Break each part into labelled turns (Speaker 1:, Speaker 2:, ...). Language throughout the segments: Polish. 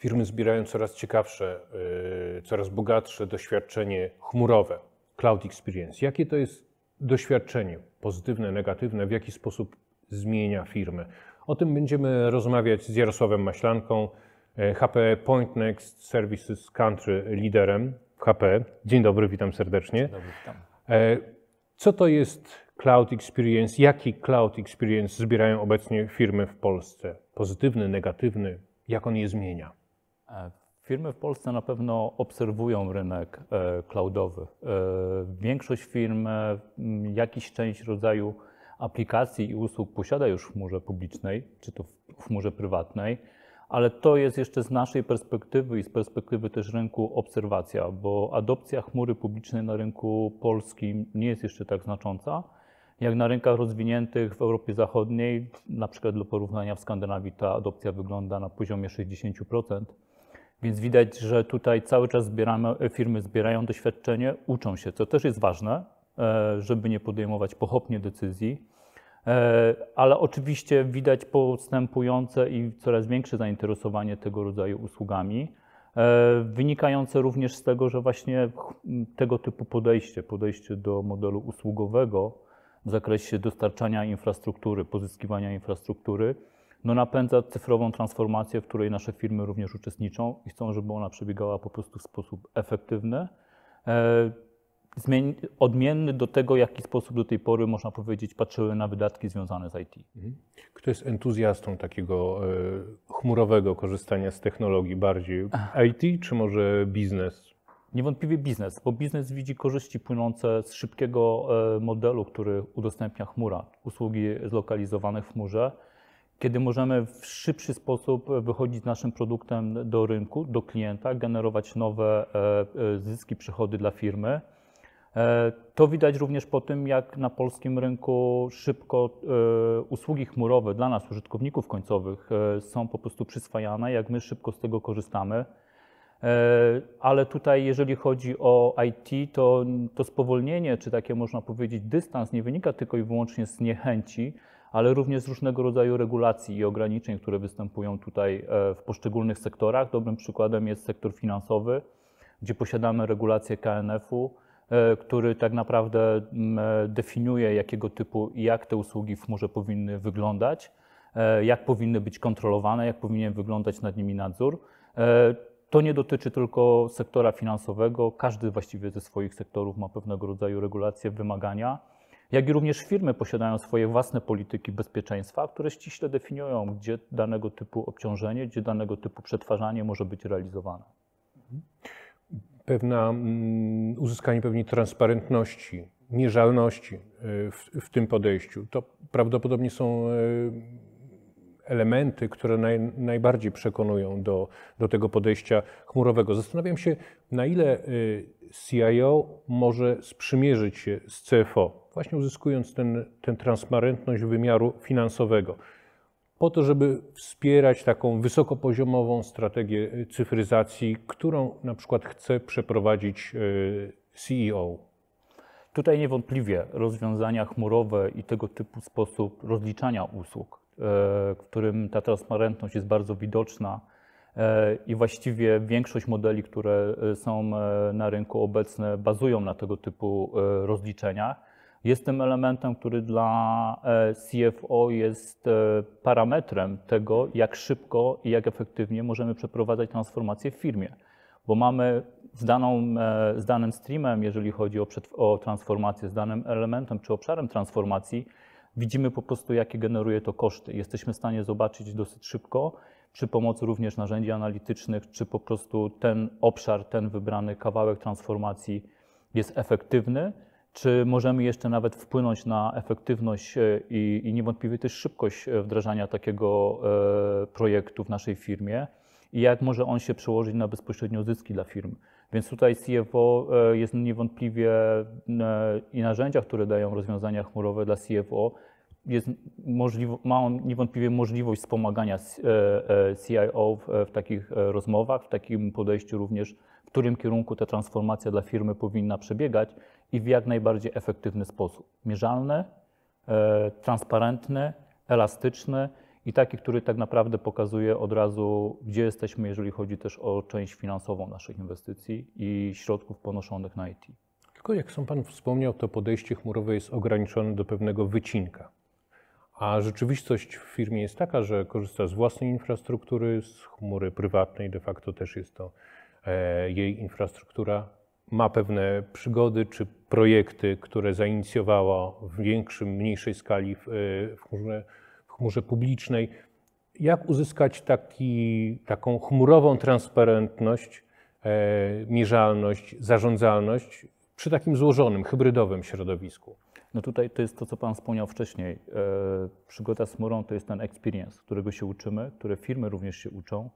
Speaker 1: Firmy zbierają coraz ciekawsze, y, coraz bogatsze doświadczenie chmurowe, cloud experience. Jakie to jest doświadczenie, pozytywne, negatywne, w jaki sposób zmienia firmy? O tym będziemy rozmawiać z Jarosławem Maślanką, y, HP Point Next Services Country liderem HP. Dzień dobry, witam serdecznie. Dzień dobry, witam. E, co to jest cloud experience? Jaki cloud experience zbierają obecnie firmy w Polsce? Pozytywny, negatywny? Jak on je zmienia? E, firmy w Polsce na pewno obserwują rynek e, cloudowy.
Speaker 2: E, większość firm jakiś część rodzaju aplikacji i usług posiada już w chmurze publicznej, czy to w chmurze prywatnej, ale to jest jeszcze z naszej perspektywy i z perspektywy też rynku obserwacja, bo adopcja chmury publicznej na rynku polskim nie jest jeszcze tak znacząca jak na rynkach rozwiniętych w Europie Zachodniej, na przykład dla porównania w Skandynawii ta adopcja wygląda na poziomie 60%, więc widać, że tutaj cały czas zbieramy, firmy zbierają doświadczenie, uczą się, co też jest ważne, e, żeby nie podejmować pochopnie decyzji. E, ale oczywiście widać postępujące i coraz większe zainteresowanie tego rodzaju usługami, e, wynikające również z tego, że właśnie tego typu podejście, podejście do modelu usługowego w zakresie dostarczania infrastruktury, pozyskiwania infrastruktury, no, napędza cyfrową transformację, w której nasze firmy również uczestniczą i chcą, żeby ona przebiegała po prostu w sposób efektywny. E, odmienny do tego, w jaki sposób do tej pory, można powiedzieć, patrzyły na wydatki
Speaker 1: związane z IT. Mhm. Kto jest entuzjastą takiego e, chmurowego korzystania z technologii bardziej? IT czy może biznes? Niewątpliwie biznes, bo biznes
Speaker 2: widzi korzyści płynące z szybkiego e, modelu, który udostępnia chmura, usługi zlokalizowane w chmurze kiedy możemy w szybszy sposób wychodzić z naszym produktem do rynku, do klienta, generować nowe e, e, zyski, przychody dla firmy. E, to widać również po tym, jak na polskim rynku szybko usługi chmurowe dla nas, użytkowników końcowych, są po prostu przyswajane, jak my szybko z tego korzystamy. Ale tutaj, jeżeli chodzi o IT, to, to spowolnienie, czy takie można powiedzieć dystans, nie wynika tylko i wyłącznie z niechęci, ale również z różnego rodzaju regulacji i ograniczeń, które występują tutaj e, w poszczególnych sektorach. Dobrym przykładem jest sektor finansowy, gdzie posiadamy regulację KNF-u, e, który tak naprawdę e, definiuje, jakiego typu i jak te usługi w chmurze powinny wyglądać, jak powinny być kontrolowane, jak powinien wyglądać nad nimi nadzór. To nie dotyczy tylko sektora finansowego. Każdy właściwie ze swoich sektorów ma pewnego rodzaju regulacje, wymagania jak i również firmy posiadają swoje własne polityki bezpieczeństwa, które ściśle definiują, gdzie danego typu obciążenie, gdzie danego typu przetwarzanie może być realizowane.
Speaker 1: Pewna mm, uzyskanie pewnej transparentności, mierzalności y, w, w tym podejściu. To prawdopodobnie są y, elementy, które naj, najbardziej przekonują do, do tego podejścia chmurowego. Zastanawiam się, na ile y, CIO może sprzymierzyć się z CFO właśnie uzyskując tę ten, transparentność wymiaru finansowego, po to, żeby wspierać taką wysokopoziomową strategię e, cyfryzacji, którą na przykład chce przeprowadzić e, CEO. Tutaj niewątpliwie rozwiązania chmurowe i tego typu sposób
Speaker 2: rozliczania usług, e, w którym ta transparentność jest bardzo widoczna, i właściwie większość modeli, które są na rynku obecne, bazują na tego typu rozliczeniach jest tym elementem, który dla e, CFO jest e, parametrem tego, jak szybko i jak efektywnie możemy przeprowadzać transformację w firmie. Bo mamy z, daną, e, z danym streamem, jeżeli chodzi o, przed, o transformację, z danym elementem czy obszarem transformacji, widzimy po prostu, jakie generuje to koszty. Jesteśmy w stanie zobaczyć dosyć szybko, przy pomocy również narzędzi analitycznych, czy po prostu ten obszar, ten wybrany kawałek transformacji jest efektywny czy możemy jeszcze nawet wpłynąć na efektywność e, i, i niewątpliwie też szybkość e, wdrażania takiego e, projektu w naszej firmie i jak może on się przełożyć na bezpośrednio zyski dla firm. Więc tutaj CFO e, jest niewątpliwie i narzędzia, które dają rozwiązania chmurowe dla CFO, jest możliwo, ma on niewątpliwie możliwość wspomagania CIO w, w takich rozmowach, w takim podejściu również, w którym kierunku ta transformacja dla firmy powinna przebiegać i w jak najbardziej efektywny sposób. Mierzalny, e, transparentny, elastyczny i taki, który tak naprawdę pokazuje od razu, gdzie jesteśmy, jeżeli chodzi też o część finansową naszych inwestycji i środków ponoszonych na IT.
Speaker 1: Tylko jak sam Pan wspomniał, to podejście chmurowe jest ograniczone do pewnego wycinka. A rzeczywistość w firmie jest taka, że korzysta z własnej infrastruktury, z chmury prywatnej, de facto też jest to e, jej infrastruktura ma pewne przygody czy projekty, które zainicjowała w większym, mniejszej skali w, e, w, chmurze, w chmurze publicznej. Jak uzyskać taki, taką chmurową transparentność, e, mierzalność, zarządzalność przy takim złożonym, hybrydowym środowisku?
Speaker 2: No tutaj to jest to, co Pan wspomniał wcześniej. E, przygoda z chmurą to jest ten experience, którego się uczymy, które firmy również się uczą.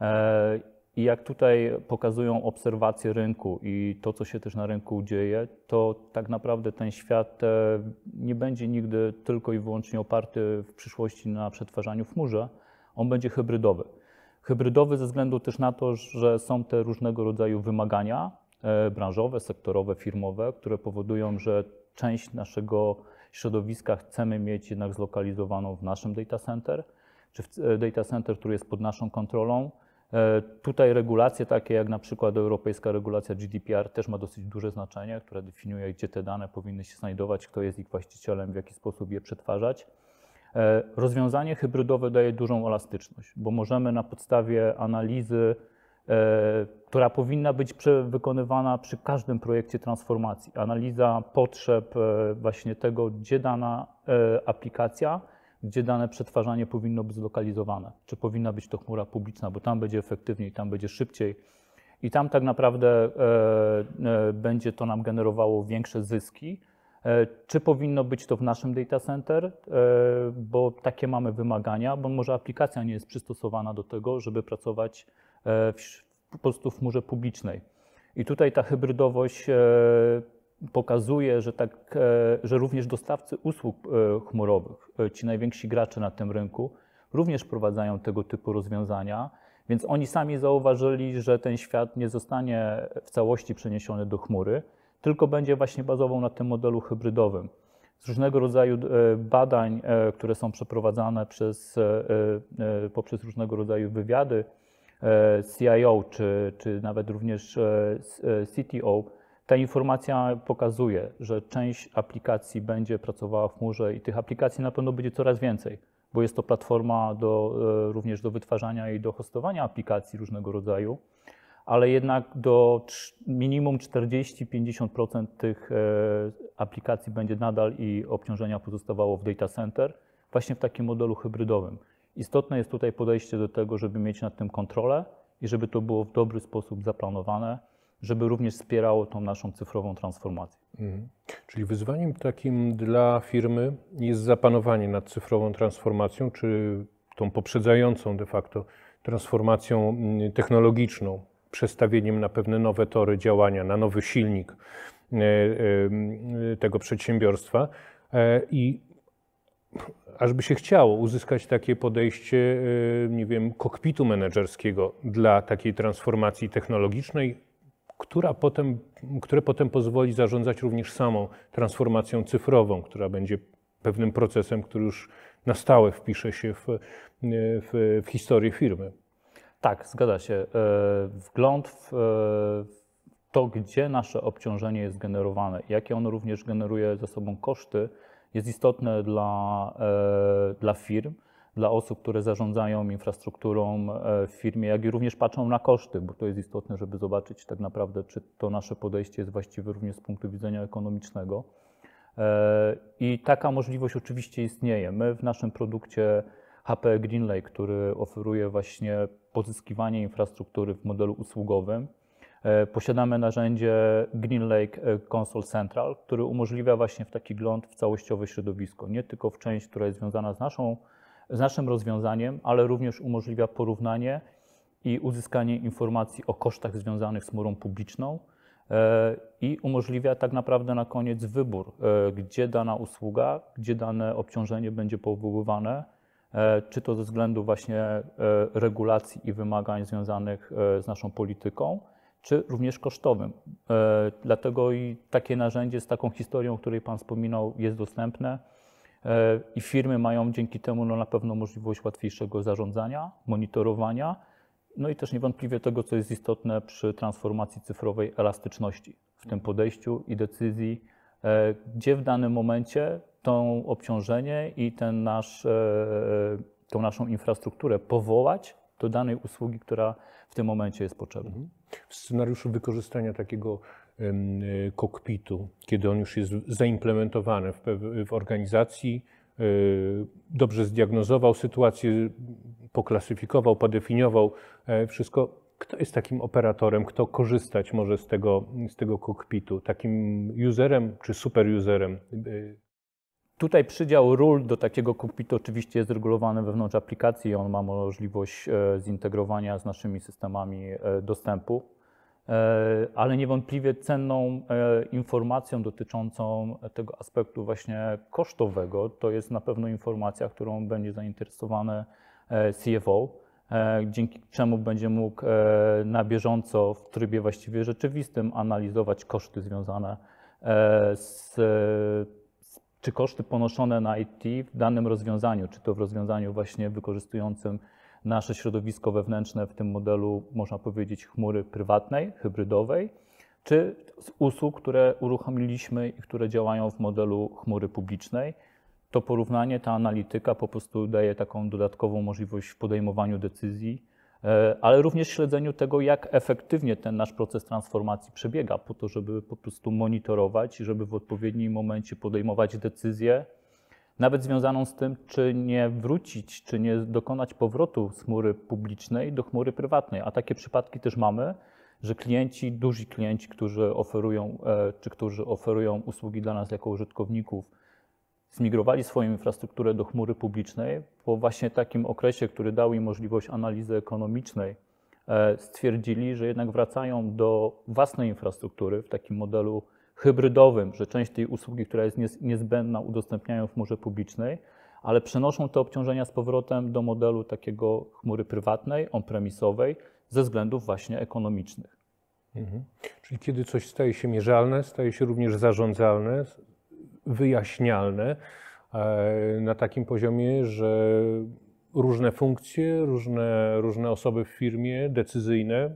Speaker 2: E, i jak tutaj pokazują obserwacje rynku i to, co się też na rynku dzieje, to tak naprawdę ten świat e, nie będzie nigdy tylko i wyłącznie oparty w przyszłości na przetwarzaniu w chmurze. On będzie hybrydowy. Hybrydowy ze względu też na to, że są te różnego rodzaju wymagania e, branżowe, sektorowe, firmowe, które powodują, że część naszego środowiska chcemy mieć jednak zlokalizowaną w naszym data center, czy w e, data center, który jest pod naszą kontrolą E, tutaj regulacje takie jak na przykład europejska regulacja GDPR też ma dosyć duże znaczenie, która definiuje, gdzie te dane powinny się znajdować, kto jest ich właścicielem, w jaki sposób je przetwarzać. E, rozwiązanie hybrydowe daje dużą elastyczność, bo możemy na podstawie analizy, e, która powinna być wykonywana przy każdym projekcie transformacji, analiza potrzeb właśnie tego, gdzie dana aplikacja gdzie dane przetwarzanie powinno być zlokalizowane. Czy powinna być to chmura publiczna, bo tam będzie efektywniej, tam będzie szybciej. I tam tak naprawdę e, e, będzie to nam generowało większe zyski. E, czy powinno być to w naszym data center, e, bo takie mamy wymagania, bo może aplikacja nie jest przystosowana do tego, żeby pracować e, w, po prostu w chmurze publicznej. I tutaj ta hybrydowość e, pokazuje, że, tak, e, że również dostawcy usług e, chmurowych, e, ci najwięksi gracze na tym rynku, również wprowadzają tego typu rozwiązania, więc oni sami zauważyli, że ten świat nie zostanie w całości przeniesiony do chmury, tylko będzie właśnie bazował na tym modelu hybrydowym. Z różnego rodzaju badań, które są przeprowadzane przez, poprzez różnego rodzaju wywiady CIO czy, czy nawet również CTO, ta informacja pokazuje, że część aplikacji będzie pracowała w chmurze i tych aplikacji na pewno będzie coraz więcej, bo jest to platforma do, e, również do wytwarzania i do hostowania aplikacji różnego rodzaju, ale jednak do minimum 40-50% tych e, aplikacji będzie nadal i obciążenia pozostawało w data center, właśnie w takim modelu hybrydowym. Istotne jest tutaj podejście do tego, żeby mieć nad tym kontrolę i żeby to było w dobry sposób zaplanowane żeby również wspierało tą naszą cyfrową transformację.
Speaker 1: Mhm. Czyli wyzwaniem takim dla firmy jest zapanowanie nad cyfrową transformacją, czy tą poprzedzającą de facto transformacją mm, technologiczną, przestawieniem na pewne nowe tory działania, na nowy silnik e, e, tego przedsiębiorstwa. E, I ażby się chciało uzyskać takie podejście, nie wiem, kokpitu menedżerskiego dla takiej transformacji technologicznej, która potem, które potem pozwoli zarządzać również samą transformacją cyfrową, która będzie pewnym procesem, który już na stałe wpisze się w, w, w historię firmy. Tak,
Speaker 2: zgadza się. E, wgląd e, w to, gdzie nasze obciążenie jest generowane, jakie ono również generuje ze sobą koszty, jest istotne dla, e, dla firm dla osób, które zarządzają infrastrukturą e, w firmie, jak i również patrzą na koszty, bo to jest istotne, żeby zobaczyć tak naprawdę, czy to nasze podejście jest właściwe również z punktu widzenia ekonomicznego. E, I taka możliwość oczywiście istnieje. My w naszym produkcie HPE GreenLake, który oferuje właśnie pozyskiwanie infrastruktury w modelu usługowym, e, posiadamy narzędzie GreenLake Console Central, który umożliwia właśnie w taki gląd w całościowe środowisko, nie tylko w część, która jest związana z naszą z naszym rozwiązaniem, ale również umożliwia porównanie i uzyskanie informacji o kosztach związanych z murą publiczną e, i umożliwia tak naprawdę na koniec wybór, e, gdzie dana usługa, gdzie dane obciążenie będzie powoływane, e, czy to ze względu właśnie regulacji i wymagań związanych z naszą polityką, czy również kosztowym. Dlatego i takie narzędzie z taką historią, o której Pan wspominał, jest dostępne. E, i firmy mają dzięki temu no, na pewno możliwość łatwiejszego zarządzania, monitorowania, no i też niewątpliwie tego, co jest istotne przy transformacji cyfrowej, elastyczności w tym podejściu i decyzji, e, gdzie w danym momencie to obciążenie i ten nasz, e, tą naszą infrastrukturę powołać do danej usługi, która
Speaker 1: w tym momencie jest potrzebna. Mhm. W scenariuszu wykorzystania takiego Y, kokpitu, kiedy on już jest zaimplementowany w, organizacji, y, dobrze zdiagnozował sytuację, poklasyfikował, podefiniował e, wszystko, kto jest takim operatorem, kto korzystać może z tego, z tego kokpitu, takim userem czy superuserem? Y, Tutaj przydział ról do takiego
Speaker 2: kokpitu oczywiście jest regulowany wewnątrz aplikacji. On ma możliwość e, zintegrowania z naszymi systemami e, dostępu E, ale niewątpliwie cenną e, informacją dotyczącą tego aspektu właśnie kosztowego to jest na pewno informacja, którą będzie zainteresowany e, CFO, dzięki czemu będzie mógł na bieżąco w trybie właściwie rzeczywistym analizować koszty związane z, czy koszty ponoszone na IT w danym rozwiązaniu, czy to w rozwiązaniu właśnie wykorzystującym nasze środowisko wewnętrzne w tym modelu, można powiedzieć, chmury prywatnej, hybrydowej, czy z usług, które uruchomiliśmy i które działają w modelu chmury publicznej. To porównanie, ta analityka po prostu daje taką dodatkową możliwość w podejmowaniu decyzji, e, ale również śledzeniu tego, jak efektywnie ten nasz proces transformacji przebiega, po to, żeby po prostu monitorować, żeby w odpowiednim momencie podejmować decyzje, nawet związaną z tym, czy nie wrócić, czy nie dokonać powrotu z chmury publicznej do chmury prywatnej. A takie przypadki też mamy, że klienci, duzi klienci, którzy oferują, e, czy którzy oferują usługi dla nas jako użytkowników, zmigrowali swoją infrastrukturę do chmury publicznej, po właśnie takim okresie, który dał im możliwość analizy ekonomicznej, e, stwierdzili, że jednak wracają do własnej infrastruktury w takim modelu hybrydowym, że część tej usługi, która jest niezbędna, udostępniają w chmurze publicznej, ale przenoszą te obciążenia z powrotem do modelu takiego chmury prywatnej, on-premisowej,
Speaker 1: ze względów właśnie ekonomicznych. Mhm. Czyli kiedy coś staje się mierzalne, staje się również zarządzalne, wyjaśnialne e, na takim poziomie, że różne funkcje, różne, różne osoby w firmie decyzyjne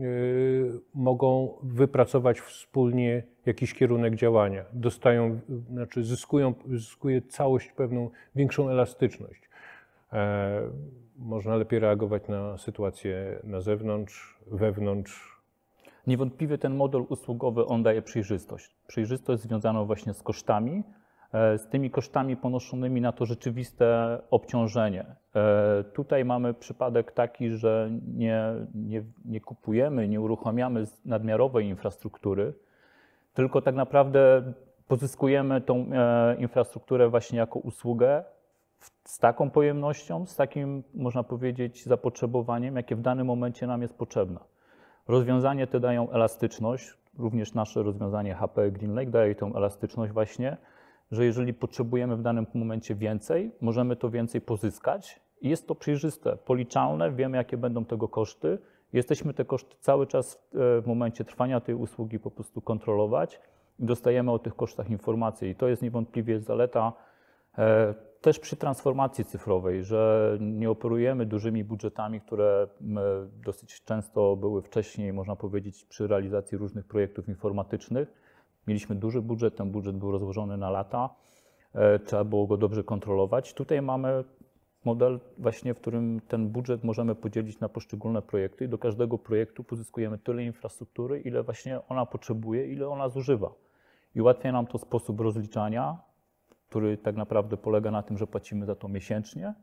Speaker 1: Y, mogą wypracować wspólnie jakiś kierunek działania. Dostają, znaczy zyskują, zyskuje całość pewną większą elastyczność. E, można lepiej reagować na sytuację na zewnątrz, wewnątrz. Niewątpliwie ten model usługowy, on daje przejrzystość.
Speaker 2: Przejrzystość związaną właśnie z kosztami, E, z tymi kosztami ponoszonymi na to rzeczywiste obciążenie. E, tutaj mamy przypadek taki, że nie, nie, nie kupujemy, nie uruchamiamy nadmiarowej infrastruktury, tylko tak naprawdę pozyskujemy tą e, infrastrukturę właśnie jako usługę z taką pojemnością, z takim, można powiedzieć, zapotrzebowaniem, jakie w danym momencie nam jest potrzebne. Rozwiązanie te dają elastyczność, również nasze rozwiązanie HP GreenLake daje tą elastyczność właśnie, że jeżeli potrzebujemy w danym momencie więcej, możemy to więcej pozyskać i jest to przejrzyste, policzalne, wiemy jakie będą tego koszty. Jesteśmy te koszty cały czas w e, momencie trwania tej usługi po prostu kontrolować i dostajemy o tych kosztach informacje i to jest niewątpliwie zaleta e, też przy transformacji cyfrowej, że nie operujemy dużymi budżetami, które dosyć często były wcześniej, można powiedzieć, przy realizacji różnych projektów informatycznych Mieliśmy duży budżet, ten budżet był rozłożony na lata, e, trzeba było go dobrze kontrolować. Tutaj mamy model właśnie, w którym ten budżet możemy podzielić na poszczególne projekty i do każdego projektu pozyskujemy tyle infrastruktury, ile właśnie ona potrzebuje, ile ona zużywa. I ułatwia nam to sposób rozliczania, który tak naprawdę polega na tym, że płacimy za to miesięcznie,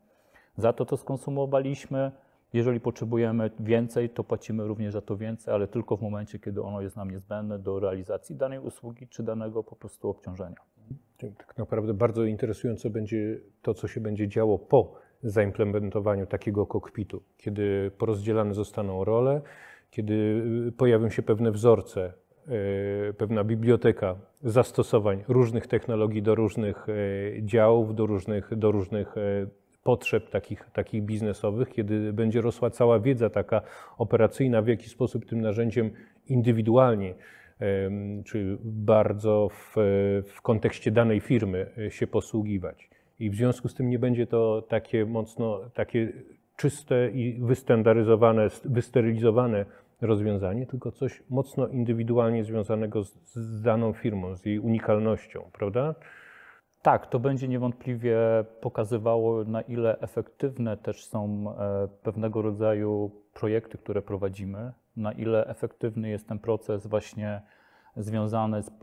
Speaker 2: za to, co skonsumowaliśmy, jeżeli potrzebujemy więcej, to płacimy również za to więcej, ale tylko w momencie, kiedy ono jest nam niezbędne do realizacji danej usługi
Speaker 1: czy danego po prostu obciążenia. Tak, tak naprawdę bardzo interesujące będzie to, co się będzie działo po zaimplementowaniu takiego kokpitu, kiedy porozdzielane zostaną role, kiedy y, pojawią się pewne wzorce, y, pewna biblioteka zastosowań różnych technologii do różnych y, działów, do różnych, do różnych potrzeb takich, takich biznesowych, kiedy będzie rosła cała wiedza taka operacyjna, w jaki sposób tym narzędziem indywidualnie czy bardzo w, w kontekście danej firmy e, się posługiwać. I w związku z tym nie będzie to takie mocno, takie czyste i wystandaryzowane, wysterylizowane rozwiązanie, tylko coś mocno indywidualnie związanego z, z daną firmą, z jej unikalnością, prawda? Tak, to będzie niewątpliwie
Speaker 2: pokazywało, na ile efektywne też są e, pewnego rodzaju projekty, które prowadzimy, na ile efektywny jest ten proces właśnie związany z, e,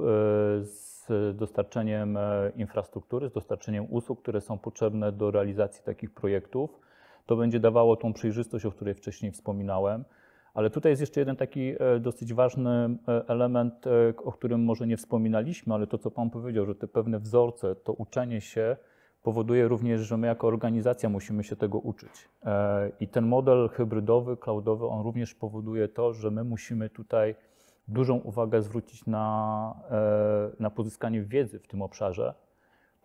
Speaker 2: z dostarczeniem e, infrastruktury, z dostarczeniem usług, które są potrzebne do realizacji takich projektów. To będzie dawało tą przejrzystość, o której wcześniej wspominałem. Ale tutaj jest jeszcze jeden taki e, dosyć ważny e, element, e, o którym może nie wspominaliśmy, ale to, co Pan powiedział, że te pewne wzorce, to uczenie się powoduje również, że my jako organizacja musimy się tego uczyć. I ten model hybrydowy, cloudowy, on również powoduje to, że my musimy tutaj dużą uwagę zwrócić na, na pozyskanie wiedzy w tym obszarze,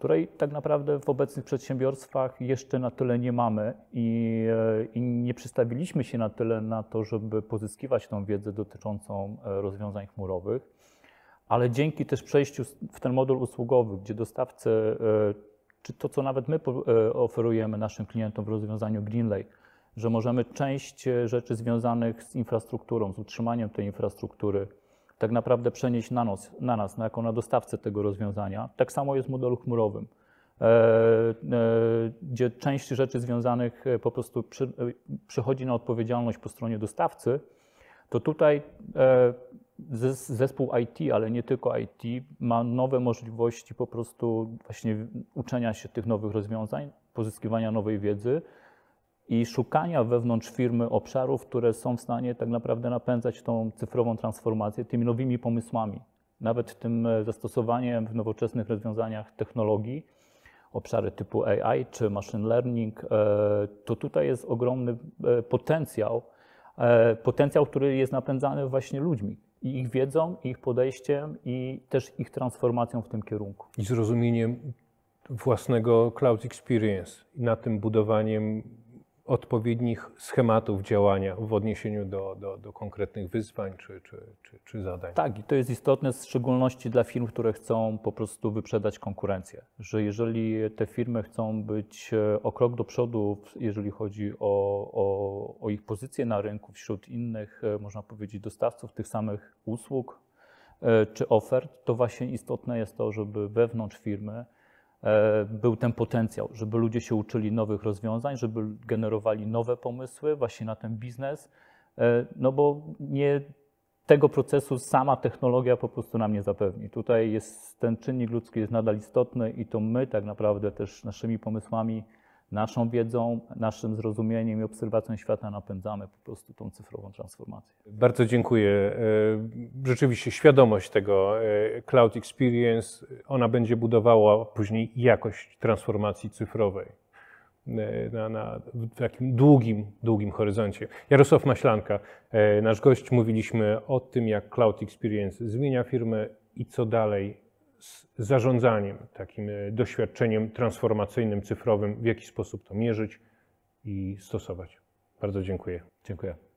Speaker 2: której tak naprawdę w obecnych przedsiębiorstwach jeszcze na tyle nie mamy i, e, i, nie przystawiliśmy się na tyle na to, żeby pozyskiwać tą wiedzę dotyczącą e, rozwiązań chmurowych, ale dzięki też przejściu w ten moduł usługowy, gdzie dostawcy, e, czy to co nawet my oferujemy naszym klientom w rozwiązaniu Greenlay, że możemy część rzeczy związanych z infrastrukturą, z utrzymaniem tej infrastruktury, tak naprawdę przenieść na, na nas, na, jako na dostawcę tego rozwiązania. Tak samo jest w modelu chmurowym, e, e, gdzie część rzeczy związanych e, po prostu przy, e, przychodzi na odpowiedzialność po stronie dostawcy, to tutaj e, zespół IT, ale nie tylko IT, ma nowe możliwości po prostu właśnie uczenia się tych nowych rozwiązań, pozyskiwania nowej wiedzy, i szukania wewnątrz firmy obszarów, które są w stanie tak naprawdę napędzać tą cyfrową transformację tymi nowymi pomysłami, nawet tym e, zastosowaniem w nowoczesnych rozwiązaniach technologii, obszary typu AI czy machine learning, e, to tutaj jest ogromny e, potencjał, potencjał, który jest napędzany właśnie ludźmi. I ich wiedzą, i ich podejściem, i
Speaker 1: też ich transformacją w tym kierunku. I zrozumieniem własnego cloud experience i na tym budowaniem odpowiednich schematów działania w odniesieniu do, do, do konkretnych wyzwań czy, czy, czy, czy, zadań. Tak, i to jest istotne, w szczególności dla
Speaker 2: firm, które chcą po prostu wyprzedać konkurencję. Że jeżeli te firmy chcą być e, o krok do przodu, jeżeli chodzi o, o, o ich pozycję na rynku wśród innych, e, można powiedzieć, dostawców tych samych usług e, czy ofert, to właśnie istotne jest to, żeby wewnątrz firmy E, był ten potencjał, żeby ludzie się uczyli nowych rozwiązań, żeby generowali nowe pomysły właśnie na ten biznes, e, no bo nie tego procesu sama technologia po prostu nam nie zapewni. Tutaj jest ten czynnik ludzki jest nadal istotny i to my tak naprawdę też naszymi pomysłami naszą wiedzą, naszym zrozumieniem i obserwacją świata napędzamy po prostu tą cyfrową transformację.
Speaker 1: Bardzo dziękuję. E, rzeczywiście świadomość tego e, Cloud Experience, ona będzie budowała później jakość transformacji cyfrowej. E, na, na takim długim, długim horyzoncie. Jarosław Maślanka, nasz gość, mówiliśmy o tym, jak Cloud Experience zmienia firmę i co dalej z zarządzaniem, takim e, doświadczeniem transformacyjnym, cyfrowym, w jaki sposób to mierzyć i stosować. Bardzo dziękuję. Dziękuję.